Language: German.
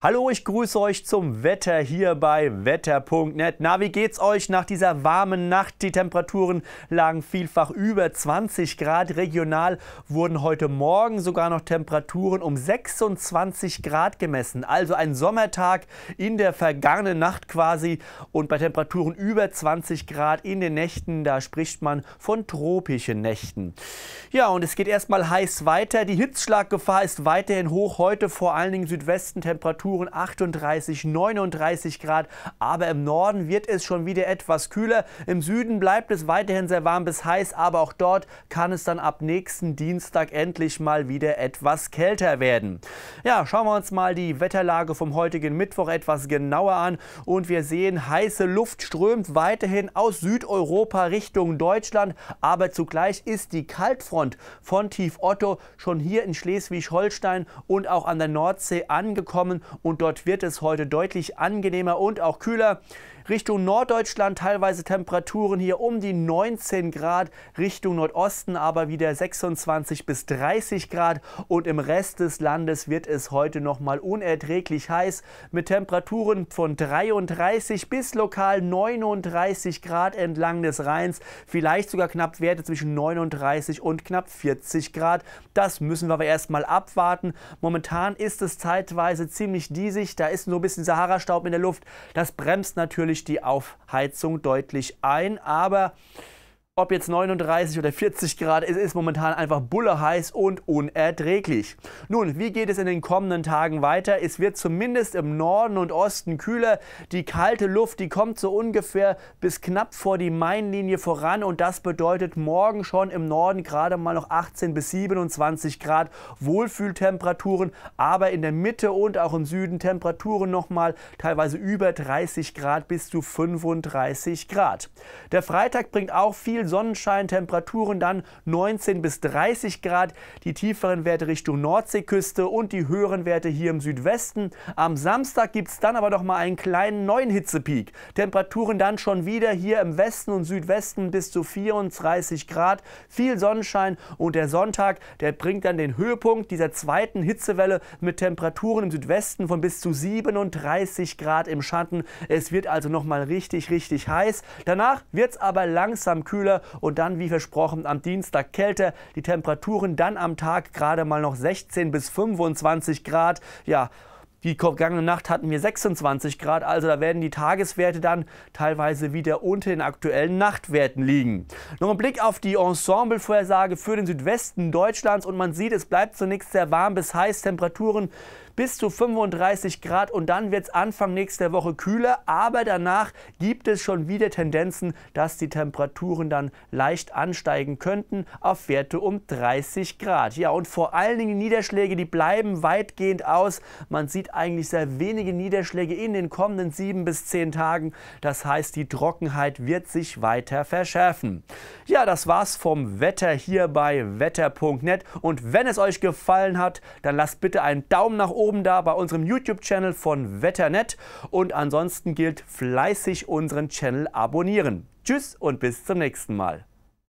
Hallo, ich grüße euch zum Wetter hier bei wetter.net. Na, wie geht's euch nach dieser warmen Nacht? Die Temperaturen lagen vielfach über 20 Grad. Regional wurden heute Morgen sogar noch Temperaturen um 26 Grad gemessen. Also ein Sommertag in der vergangenen Nacht quasi. Und bei Temperaturen über 20 Grad in den Nächten, da spricht man von tropischen Nächten. Ja, und es geht erstmal heiß weiter. Die Hitzschlaggefahr ist weiterhin hoch. Heute vor allen Dingen Südwesten Temperaturen Temperaturen 38, 39 Grad. Aber im Norden wird es schon wieder etwas kühler. Im Süden bleibt es weiterhin sehr warm bis heiß, aber auch dort kann es dann ab nächsten Dienstag endlich mal wieder etwas kälter werden. Ja, schauen wir uns mal die Wetterlage vom heutigen Mittwoch etwas genauer an und wir sehen, heiße Luft strömt weiterhin aus Südeuropa Richtung Deutschland, aber zugleich ist die Kaltfront von Tief Otto schon hier in Schleswig-Holstein und auch an der Nordsee angekommen und dort wird es heute deutlich angenehmer und auch kühler. Richtung Norddeutschland teilweise Temperaturen hier um die 19 Grad, Richtung Nordosten aber wieder 26 bis 30 Grad und im Rest des Landes wird es heute nochmal unerträglich heiß mit Temperaturen von 33 bis lokal 39 Grad entlang des Rheins, vielleicht sogar knapp Werte zwischen 39 und knapp 40 Grad. Das müssen wir aber erstmal abwarten. Momentan ist es zeitweise ziemlich diesig, da ist nur ein bisschen Sahara-Staub in der Luft. Das bremst natürlich natürlich die Aufheizung deutlich ein, aber ob jetzt 39 oder 40 Grad, es ist momentan einfach bulle und unerträglich. Nun, wie geht es in den kommenden Tagen weiter? Es wird zumindest im Norden und Osten kühler. Die kalte Luft, die kommt so ungefähr bis knapp vor die Mainlinie voran und das bedeutet morgen schon im Norden gerade mal noch 18 bis 27 Grad Wohlfühltemperaturen, aber in der Mitte und auch im Süden Temperaturen nochmal teilweise über 30 Grad bis zu 35 Grad. Der Freitag bringt auch viel Sonnenschein, Temperaturen dann 19 bis 30 Grad, die tieferen Werte Richtung Nordseeküste und die höheren Werte hier im Südwesten. Am Samstag gibt es dann aber noch mal einen kleinen neuen Hitzepeak. Temperaturen dann schon wieder hier im Westen und Südwesten bis zu 34 Grad, viel Sonnenschein und der Sonntag, der bringt dann den Höhepunkt dieser zweiten Hitzewelle mit Temperaturen im Südwesten von bis zu 37 Grad im Schatten. Es wird also noch mal richtig, richtig heiß. Danach wird es aber langsam kühler und dann, wie versprochen, am Dienstag kälter. Die Temperaturen dann am Tag gerade mal noch 16 bis 25 Grad. Ja, die vergangene Nacht hatten wir 26 Grad, also da werden die Tageswerte dann teilweise wieder unter den aktuellen Nachtwerten liegen. Noch ein Blick auf die Ensemble-Vorhersage für den Südwesten Deutschlands und man sieht, es bleibt zunächst sehr warm bis heiß, Temperaturen bis zu 35 Grad und dann wird es Anfang nächster Woche kühler, aber danach gibt es schon wieder Tendenzen, dass die Temperaturen dann leicht ansteigen könnten auf Werte um 30 Grad. Ja, und vor allen Dingen Niederschläge, die bleiben weitgehend aus. Man sieht eigentlich sehr wenige Niederschläge in den kommenden sieben bis zehn Tagen. Das heißt, die Trockenheit wird sich weiter verschärfen. Ja, das war's vom Wetter hier bei wetter.net und wenn es euch gefallen hat, dann lasst bitte einen Daumen nach oben oben da bei unserem YouTube-Channel von Wetternet. Und ansonsten gilt fleißig unseren Channel abonnieren. Tschüss und bis zum nächsten Mal.